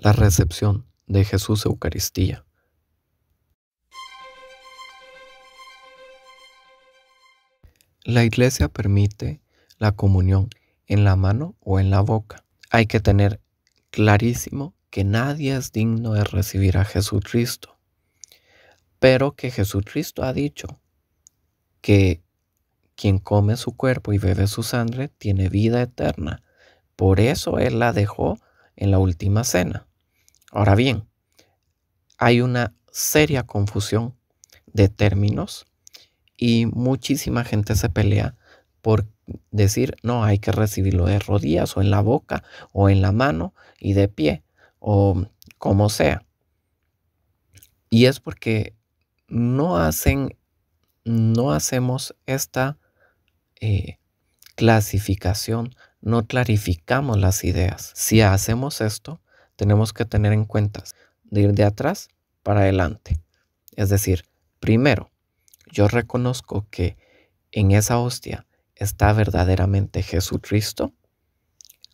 la recepción de Jesús Eucaristía. La iglesia permite la comunión en la mano o en la boca. Hay que tener clarísimo que nadie es digno de recibir a Jesucristo, pero que Jesucristo ha dicho que quien come su cuerpo y bebe su sangre tiene vida eterna. Por eso Él la dejó en la última cena. Ahora bien, hay una seria confusión de términos y muchísima gente se pelea por decir, no, hay que recibirlo de rodillas o en la boca o en la mano y de pie o como sea. Y es porque no hacen, no hacemos esta eh, clasificación, no clarificamos las ideas. Si hacemos esto, tenemos que tener en cuenta de ir de atrás para adelante. Es decir, primero, yo reconozco que en esa hostia está verdaderamente Jesucristo,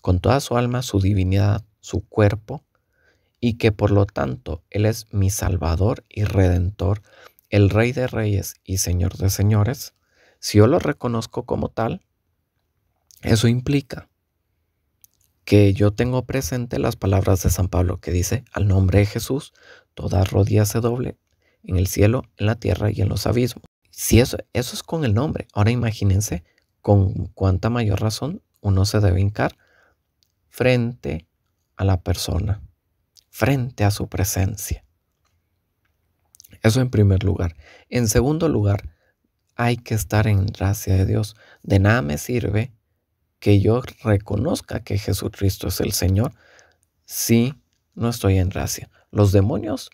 con toda su alma, su divinidad, su cuerpo, y que por lo tanto Él es mi Salvador y Redentor, el Rey de Reyes y Señor de Señores. Si yo lo reconozco como tal, eso implica que yo tengo presente las palabras de San Pablo que dice, al nombre de Jesús, toda rodilla se doble en el cielo, en la tierra y en los abismos. Si eso, eso es con el nombre, ahora imagínense con cuánta mayor razón uno se debe hincar frente a la persona, frente a su presencia. Eso en primer lugar. En segundo lugar, hay que estar en gracia de Dios. De nada me sirve que yo reconozca que Jesucristo es el Señor si no estoy en gracia. Los demonios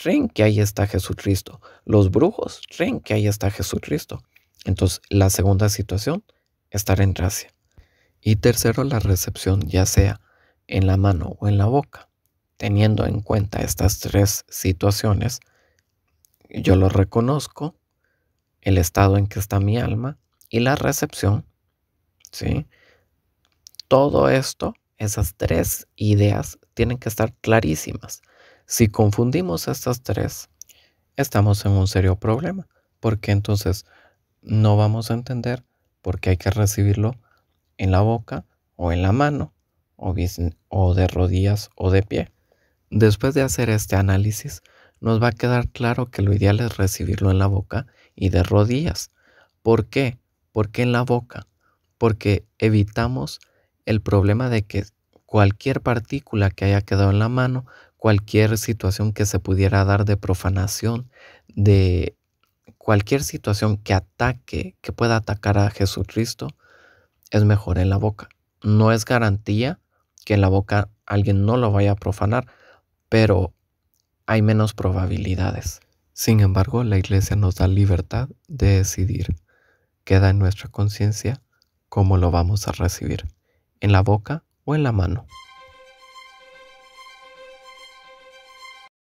creen que ahí está Jesucristo. Los brujos creen que ahí está Jesucristo. Entonces, la segunda situación, estar en gracia. Y tercero, la recepción, ya sea en la mano o en la boca. Teniendo en cuenta estas tres situaciones, yo lo reconozco, el estado en que está mi alma y la recepción, ¿sí? Todo esto, esas tres ideas, tienen que estar clarísimas. Si confundimos estas tres, estamos en un serio problema, porque entonces no vamos a entender por qué hay que recibirlo en la boca o en la mano o, de rodillas o de pie. Después de hacer este análisis, nos va a quedar claro que lo ideal es recibirlo en la boca y de rodillas. ¿Por qué? Porque en la boca? Porque evitamos el problema de que cualquier partícula que haya quedado en la mano, cualquier situación que se pudiera dar de profanación, de cualquier situación que ataque, que pueda atacar a Jesucristo, es mejor en la boca. No es garantía que en la boca alguien no lo vaya a profanar, pero hay menos probabilidades. Sin embargo, la iglesia nos da libertad de decidir. Queda en nuestra conciencia cómo lo vamos a recibir en la boca o en la mano.